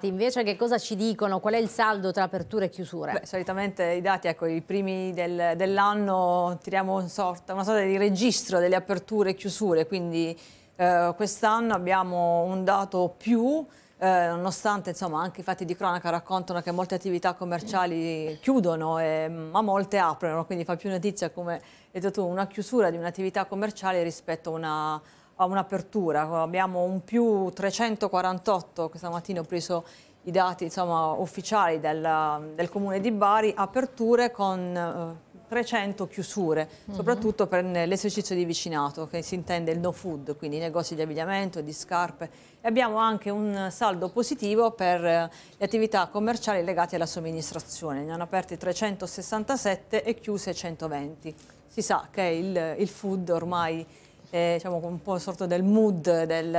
Invece che cosa ci dicono? Qual è il saldo tra aperture e chiusure? Beh, solitamente i dati, ecco, i primi del, dell'anno tiriamo una sorta, una sorta di registro delle aperture e chiusure, quindi eh, quest'anno abbiamo un dato più, eh, nonostante insomma, anche i fatti di cronaca raccontano che molte attività commerciali chiudono, e, eh, ma molte aprono, quindi fa più notizia, come hai detto tu, una chiusura di un'attività commerciale rispetto a una a un'apertura, abbiamo un più 348, questa mattina ho preso i dati insomma, ufficiali del, del, comune di Bari, aperture con eh, 300 chiusure, uh mhm. -huh. soprattutto per l'esercizio di vicinato, che si intende il no food, quindi negozi di abbigliamento, di scarpe. E abbiamo anche un saldo positivo per eh, le attività commerciali legate alla somministrazione. Ne hanno aperte 367 e chiuse 120. Si sa che il, il food ormai eh, diciamo, un po' sorto del mood del,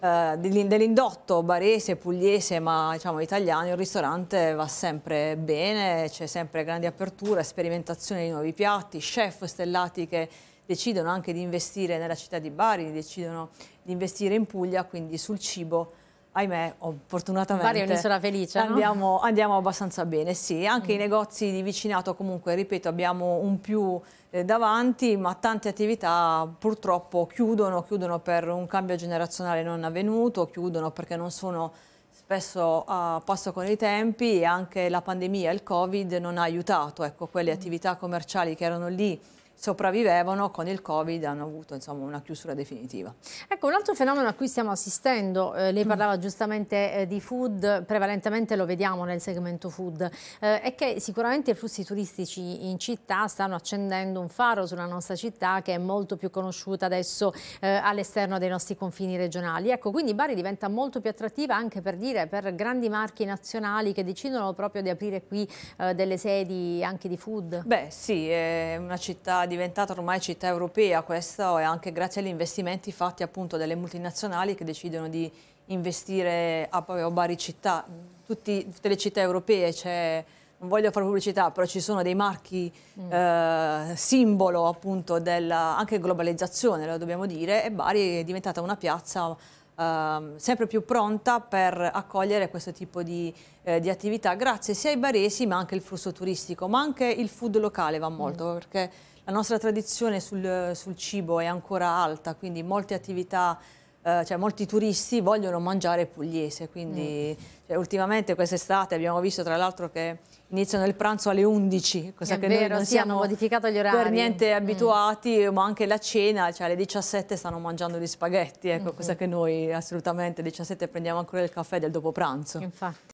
eh, dell'indotto barese, pugliese, ma diciamo, italiano, il ristorante va sempre bene, c'è sempre grande apertura, sperimentazione di nuovi piatti, chef stellati che decidono anche di investire nella città di Bari, decidono di investire in Puglia, quindi sul cibo ahimè, fortunatamente... Bari un'isola felice, andiamo, no? andiamo, abbastanza bene, sì. Anche mm. i negozi di vicinato comunque, ripeto, abbiamo un più eh, davanti, ma tante attività purtroppo chiudono, chiudono per un cambio generazionale non avvenuto, chiudono perché non sono spesso a passo con i tempi e anche la pandemia, il Covid non ha aiutato, ecco, quelle mm. attività commerciali che erano lì sopravvivevano con il Covid hanno avuto insomma, una chiusura definitiva. Ecco, un altro fenomeno a cui stiamo assistendo, eh, lei mm. parlava giustamente eh, di food, prevalentemente lo vediamo nel segmento food, eh, è che sicuramente i flussi turistici in città stanno accendendo un faro sulla nostra città che è molto più conosciuta adesso eh, all'esterno dei nostri confini regionali. Ecco, quindi Bari diventa molto più attrattiva anche per dire per grandi marchi nazionali che decidono proprio di aprire qui eh, delle sedi anche di food. Beh sì, è una città di diventata ormai città europea, questo è anche grazie agli investimenti fatti appunto dalle multinazionali che decidono di investire a, Bari città, Tutti, tutte le città europee, cioè, non voglio fare pubblicità, però ci sono dei marchi mm. eh, simbolo appunto della anche globalizzazione, lo dobbiamo dire, e Bari è diventata una piazza ehm, sempre più pronta per accogliere questo tipo di, eh, di, attività grazie sia ai baresi ma anche il flusso turistico, ma anche il food locale va molto mm. perché la nostra tradizione sul, sul cibo è ancora alta, quindi molte attività eh, cioè, molti turisti vogliono mangiare pugliese, quindi mm. cioè, ultimamente quest'estate abbiamo visto tra l'altro che iniziano il pranzo alle 11, cosa è che vero, noi non sì, siamo modificato gli orari. per niente mm. abituati, mm. ma anche la cena, cioè alle 17 stanno mangiando gli spaghetti, ecco, mm -hmm. cosa mm-hmm. che noi assolutamente alle 17 prendiamo ancora il caffè del dopo pranzo. Infatti.